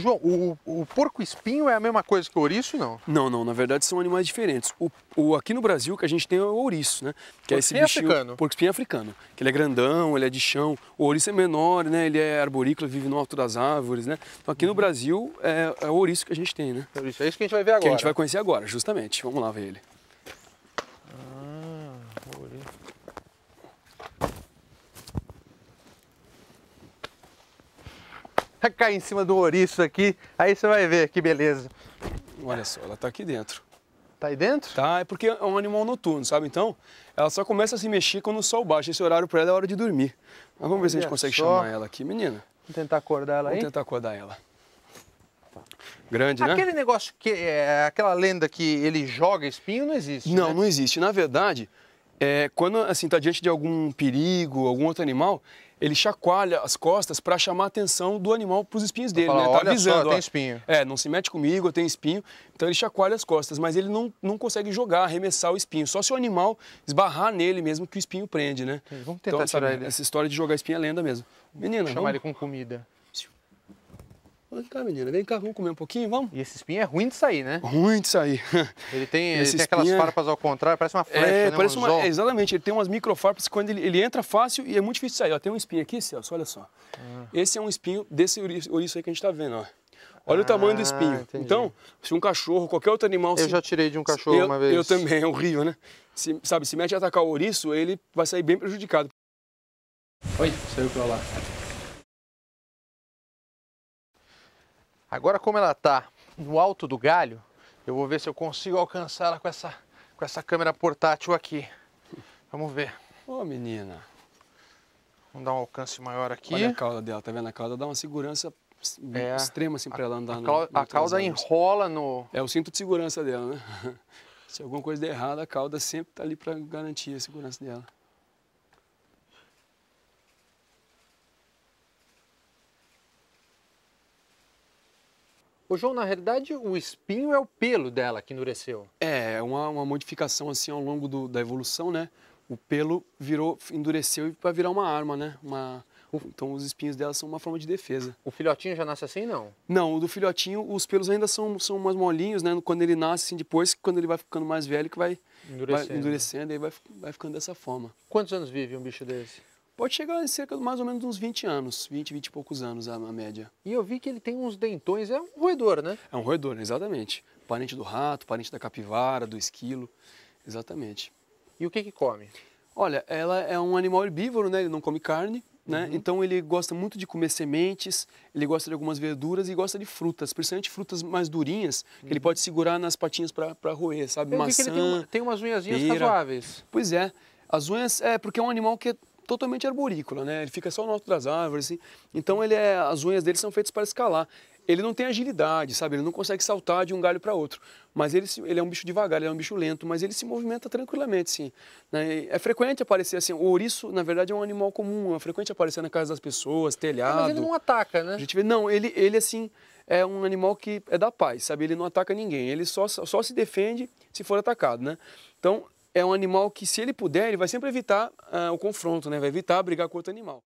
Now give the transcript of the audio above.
João, o, o porco-espinho é a mesma coisa que o ouriço, não? Não, não. Na verdade, são animais diferentes. O, o aqui no Brasil, que a gente tem é o ouriço, né? Que é esse é bichinho... africano. Porco-espinho é africano. Que ele é grandão, ele é de chão. O ouriço é menor, né? Ele é arborícola, vive no alto das árvores, né? Então, aqui no uhum. Brasil, é, é o ouriço que a gente tem, né? É isso é que a gente vai ver agora. Que a gente vai conhecer agora, justamente. Vamos lá ver ele. cair em cima do ouriço aqui, aí você vai ver que beleza. Olha só, ela tá aqui dentro. Tá aí dentro? Tá, é porque é um animal noturno, sabe? Então, ela só começa a se mexer quando o sol baixa. Esse horário para ela é hora de dormir. Mas vamos Olha ver se a gente consegue chamar ela aqui, menina. Vamos tentar acordar ela aí? Vamos tentar acordar ela. Grande, né? Aquele negócio que é aquela lenda que ele joga espinho não existe. Não, né? não existe. Na verdade, é, quando assim tá diante de algum perigo, algum outro animal, ele chacoalha as costas para chamar a atenção do animal para os espinhos dele, falar, né? Tá avisando. Só, tem espinho. é, não se mete comigo, eu tenho espinho. Então ele chacoalha as costas, mas ele não, não consegue jogar, arremessar o espinho. Só se o animal esbarrar nele mesmo que o espinho prende, né? Vamos tentar então, sabe, ele. Essa história de jogar espinho é lenda mesmo. Menina, chamar vamos... ele com comida. Vem cá, menina, vem cá, vamos comer um pouquinho, vamos? E esse espinho é ruim de sair, né? Ruim de sair. Ele tem, ele tem aquelas é... farpas ao contrário, parece uma flecha, é, né? Parece um uma, é, exatamente, ele tem umas microfarpas que quando ele, ele, entra fácil e é muito difícil de sair. Ó, tem um espinho aqui, Celso, olha só. Ah. Esse é um espinho desse ouriço aí que a gente tá vendo, ó. Olha ah, o tamanho do espinho. Entendi. Então, se um cachorro, qualquer outro animal... Eu se... já tirei de um cachorro eu, uma vez. Eu também, é horrível, né? Se, sabe, se mete a atacar o ouriço, ele vai sair bem prejudicado. Oi, saiu pra lá. Agora como ela está no alto do galho, eu vou ver se eu consigo alcançá-la com essa, com essa câmera portátil aqui. Vamos ver. Ô, menina. Vamos dar um alcance maior aqui. Olha a cauda dela, tá vendo? A cauda dá uma segurança é. extrema assim para ela andar. A, cauda, no, a cauda enrola no... É o cinto de segurança dela, né? se alguma coisa der errado, a cauda sempre tá ali para garantir a segurança dela. O João, na realidade, o espinho é o pelo dela que endureceu. É, é, uma, uma modificação assim ao longo do, da evolução, né? O pelo virou, endureceu para virar uma arma, né? Uma, então os espinhos dela são uma forma de defesa. O filhotinho já nasce assim, não? Não, o do filhotinho, os pelos ainda são, são mais molinhos, né? Quando ele nasce, assim, depois, quando ele vai ficando mais velho, que vai endurecendo, vai endurecendo e vai, vai ficando dessa forma. Quantos anos vive um bicho desse? Pode chegar em cerca de mais ou menos uns 20 anos, 20, 20 e poucos anos a, média. E eu vi que ele tem uns dentões, é um roedor, né? É um roedor, exatamente. Parente do rato, parente da capivara, do esquilo, exatamente. E o que que come? Olha, ela é um animal herbívoro, né? Ele não come carne, né? Uhum. Então ele gosta muito de comer sementes, ele gosta de algumas verduras e gosta de frutas, principalmente frutas mais durinhas, que ele uhum. pode segurar nas patinhas para roer, sabe? Eu Maçã, tem, uma, tem, umas unhazinhas razoáveis. Pois é. As unhas é porque é um animal que é totalmente arborícola, né? Ele fica só no alto das árvores, assim. então ele é, as unhas dele são feitas para escalar. Ele não tem agilidade, sabe? Ele não consegue saltar de um galho para outro. Mas ele, ele é um bicho devagar, ele é um bicho lento, mas ele se movimenta tranquilamente, sim. Né? É frequente aparecer assim. O ouriço, na verdade, é um animal comum. É frequente aparecer na casa das pessoas, telhado. É, mas ele não ataca, né? A gente vê, não, ele, ele assim é um animal que é da paz, sabe? Ele não ataca ninguém, ele só, só se defende se for atacado, né? Então, é um animal que, se ele puder, ele vai sempre evitar uh, o confronto, né? vai evitar brigar com outro animal.